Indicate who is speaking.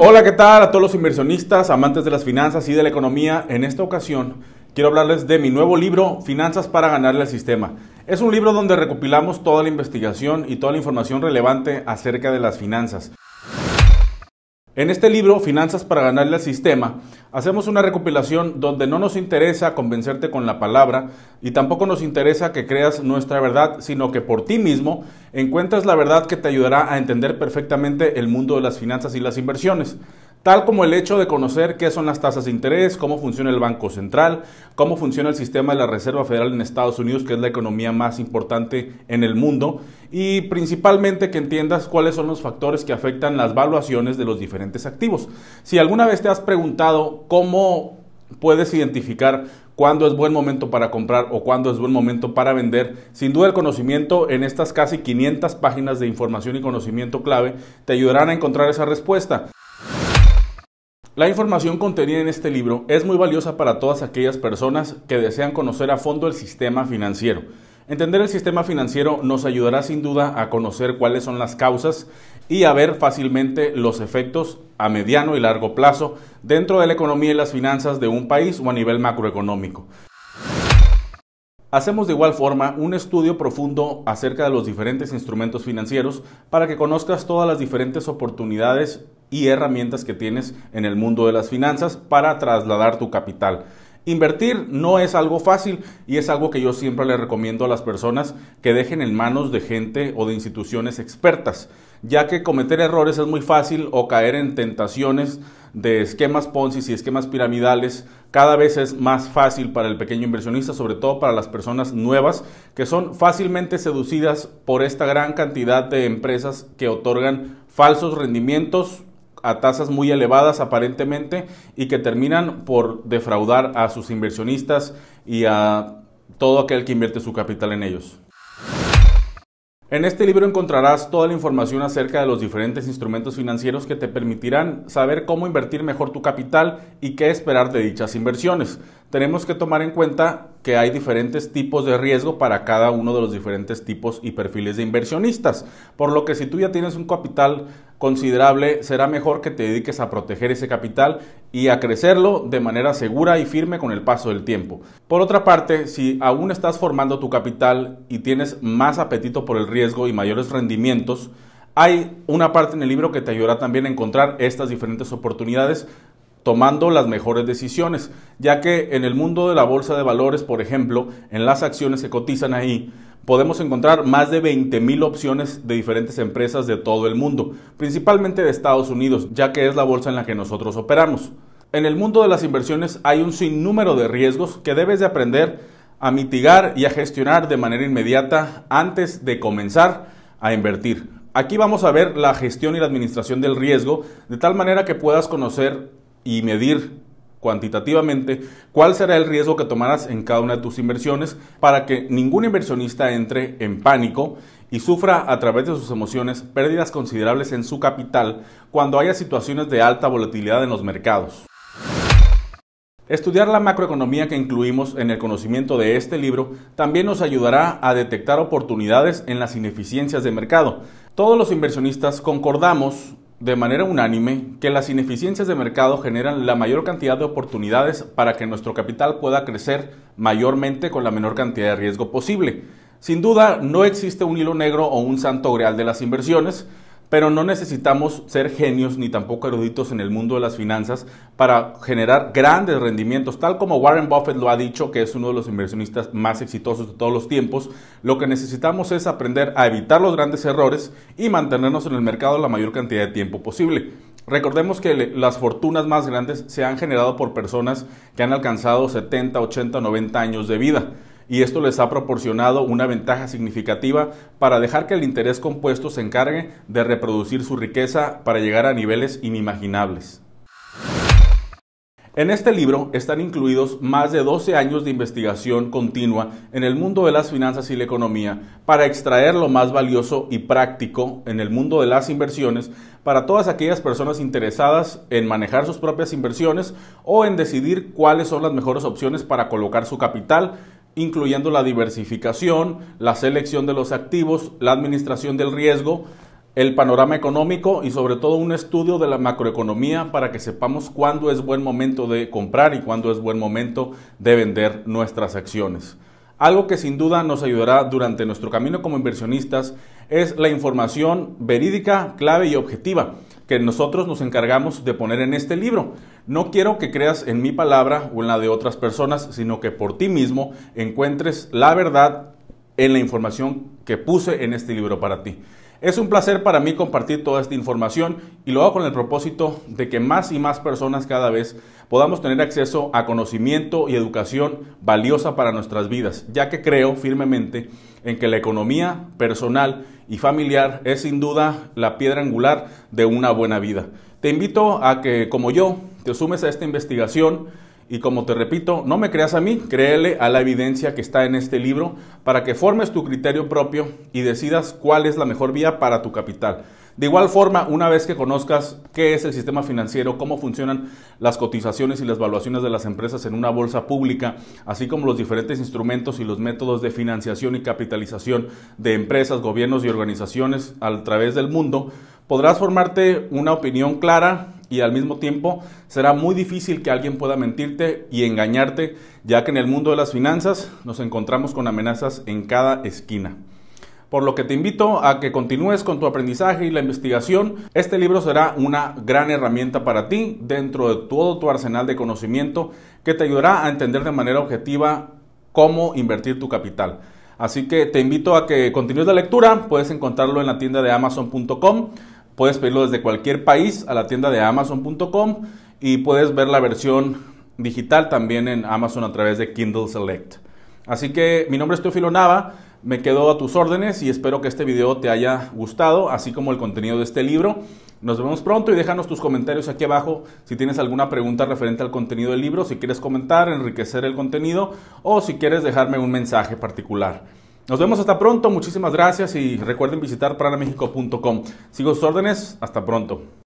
Speaker 1: Hola, ¿qué tal a todos los inversionistas, amantes de las finanzas y de la economía? En esta ocasión quiero hablarles de mi nuevo libro, Finanzas para ganarle al sistema. Es un libro donde recopilamos toda la investigación y toda la información relevante acerca de las finanzas. En este libro, Finanzas para ganarle al sistema, hacemos una recopilación donde no nos interesa convencerte con la palabra y tampoco nos interesa que creas nuestra verdad, sino que por ti mismo encuentras la verdad que te ayudará a entender perfectamente el mundo de las finanzas y las inversiones tal como el hecho de conocer qué son las tasas de interés, cómo funciona el Banco Central, cómo funciona el sistema de la Reserva Federal en Estados Unidos, que es la economía más importante en el mundo, y principalmente que entiendas cuáles son los factores que afectan las valuaciones de los diferentes activos. Si alguna vez te has preguntado cómo puedes identificar cuándo es buen momento para comprar o cuándo es buen momento para vender. Sin duda el conocimiento en estas casi 500 páginas de información y conocimiento clave te ayudarán a encontrar esa respuesta. La información contenida en este libro es muy valiosa para todas aquellas personas que desean conocer a fondo el sistema financiero. Entender el sistema financiero nos ayudará sin duda a conocer cuáles son las causas y a ver fácilmente los efectos a mediano y largo plazo dentro de la economía y las finanzas de un país o a nivel macroeconómico. Hacemos de igual forma un estudio profundo acerca de los diferentes instrumentos financieros para que conozcas todas las diferentes oportunidades y herramientas que tienes en el mundo de las finanzas para trasladar tu capital. Invertir no es algo fácil y es algo que yo siempre le recomiendo a las personas que dejen en manos de gente o de instituciones expertas, ya que cometer errores es muy fácil o caer en tentaciones de esquemas Ponzi y esquemas piramidales cada vez es más fácil para el pequeño inversionista, sobre todo para las personas nuevas que son fácilmente seducidas por esta gran cantidad de empresas que otorgan falsos rendimientos a tasas muy elevadas aparentemente y que terminan por defraudar a sus inversionistas y a todo aquel que invierte su capital en ellos. En este libro encontrarás toda la información acerca de los diferentes instrumentos financieros que te permitirán saber cómo invertir mejor tu capital y qué esperar de dichas inversiones tenemos que tomar en cuenta que hay diferentes tipos de riesgo para cada uno de los diferentes tipos y perfiles de inversionistas. Por lo que si tú ya tienes un capital considerable, será mejor que te dediques a proteger ese capital y a crecerlo de manera segura y firme con el paso del tiempo. Por otra parte, si aún estás formando tu capital y tienes más apetito por el riesgo y mayores rendimientos, hay una parte en el libro que te ayudará también a encontrar estas diferentes oportunidades tomando las mejores decisiones, ya que en el mundo de la bolsa de valores, por ejemplo, en las acciones que cotizan ahí, podemos encontrar más de 20.000 opciones de diferentes empresas de todo el mundo, principalmente de Estados Unidos, ya que es la bolsa en la que nosotros operamos. En el mundo de las inversiones hay un sinnúmero de riesgos que debes de aprender a mitigar y a gestionar de manera inmediata antes de comenzar a invertir. Aquí vamos a ver la gestión y la administración del riesgo de tal manera que puedas conocer y medir cuantitativamente cuál será el riesgo que tomarás en cada una de tus inversiones para que ningún inversionista entre en pánico y sufra a través de sus emociones pérdidas considerables en su capital cuando haya situaciones de alta volatilidad en los mercados. Estudiar la macroeconomía que incluimos en el conocimiento de este libro también nos ayudará a detectar oportunidades en las ineficiencias de mercado. Todos los inversionistas concordamos de manera unánime que las ineficiencias de mercado generan la mayor cantidad de oportunidades para que nuestro capital pueda crecer mayormente con la menor cantidad de riesgo posible. Sin duda, no existe un hilo negro o un santo grial de las inversiones, pero no necesitamos ser genios ni tampoco eruditos en el mundo de las finanzas para generar grandes rendimientos, tal como Warren Buffett lo ha dicho, que es uno de los inversionistas más exitosos de todos los tiempos. Lo que necesitamos es aprender a evitar los grandes errores y mantenernos en el mercado la mayor cantidad de tiempo posible. Recordemos que las fortunas más grandes se han generado por personas que han alcanzado 70, 80, 90 años de vida y esto les ha proporcionado una ventaja significativa para dejar que el interés compuesto se encargue de reproducir su riqueza para llegar a niveles inimaginables. En este libro están incluidos más de 12 años de investigación continua en el mundo de las finanzas y la economía para extraer lo más valioso y práctico en el mundo de las inversiones para todas aquellas personas interesadas en manejar sus propias inversiones o en decidir cuáles son las mejores opciones para colocar su capital incluyendo la diversificación, la selección de los activos, la administración del riesgo, el panorama económico y sobre todo un estudio de la macroeconomía para que sepamos cuándo es buen momento de comprar y cuándo es buen momento de vender nuestras acciones. Algo que sin duda nos ayudará durante nuestro camino como inversionistas es la información verídica, clave y objetiva que nosotros nos encargamos de poner en este libro. No quiero que creas en mi palabra o en la de otras personas, sino que por ti mismo encuentres la verdad en la información que puse en este libro para ti. Es un placer para mí compartir toda esta información y lo hago con el propósito de que más y más personas cada vez podamos tener acceso a conocimiento y educación valiosa para nuestras vidas, ya que creo firmemente en que la economía personal y familiar es sin duda la piedra angular de una buena vida. Te invito a que, como yo, te sumes a esta investigación y como te repito, no me creas a mí, créele a la evidencia que está en este libro para que formes tu criterio propio y decidas cuál es la mejor vía para tu capital. De igual forma, una vez que conozcas qué es el sistema financiero, cómo funcionan las cotizaciones y las valuaciones de las empresas en una bolsa pública, así como los diferentes instrumentos y los métodos de financiación y capitalización de empresas, gobiernos y organizaciones a través del mundo, podrás formarte una opinión clara y al mismo tiempo será muy difícil que alguien pueda mentirte y engañarte, ya que en el mundo de las finanzas nos encontramos con amenazas en cada esquina. Por lo que te invito a que continúes con tu aprendizaje y la investigación. Este libro será una gran herramienta para ti dentro de todo tu arsenal de conocimiento que te ayudará a entender de manera objetiva cómo invertir tu capital. Así que te invito a que continúes la lectura, puedes encontrarlo en la tienda de amazon.com. Puedes pedirlo desde cualquier país a la tienda de amazon.com y puedes ver la versión digital también en Amazon a través de Kindle Select. Así que mi nombre es Teofilo Nava, me quedo a tus órdenes y espero que este video te haya gustado, así como el contenido de este libro. Nos vemos pronto y déjanos tus comentarios aquí abajo si tienes alguna pregunta referente al contenido del libro, si quieres comentar, enriquecer el contenido o si quieres dejarme un mensaje particular. Nos vemos hasta pronto, muchísimas gracias y recuerden visitar Paranamexico.com. Sigo sus órdenes, hasta pronto.